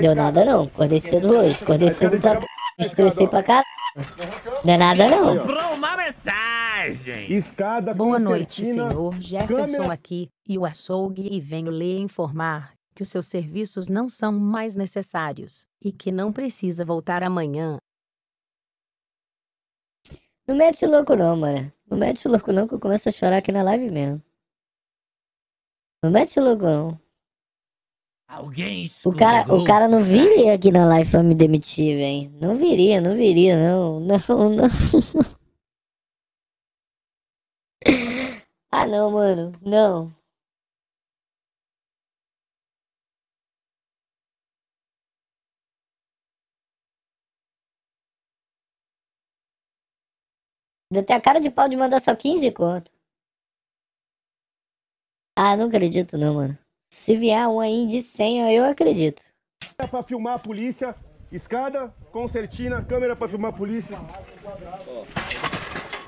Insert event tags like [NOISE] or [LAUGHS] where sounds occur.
Deu nada não, acordei cedo hoje, acordei cedo pra... Estressei pra caralho. Não é nada não. uma mensagem. Escada Boa noite, senhor Jefferson aqui, e o açougue e venho lhe informar que os seus serviços não são mais necessários, e que não precisa voltar amanhã. Não mete louco não, mano. Não mete louco não que eu começo a chorar aqui na live mesmo. Não mete louco não. Alguém o cara, o cara não viria aqui na live pra me demitir, velho. Não viria, não viria, não. Não, [LAUGHS] não. ah, não, mano. Não. Ainda tem a cara de pau de mandar só 15 conto. Ah, não acredito não, mano. Se vier um aí de senha, eu acredito. Pra filmar a polícia, escada, concertina, câmera pra filmar a polícia.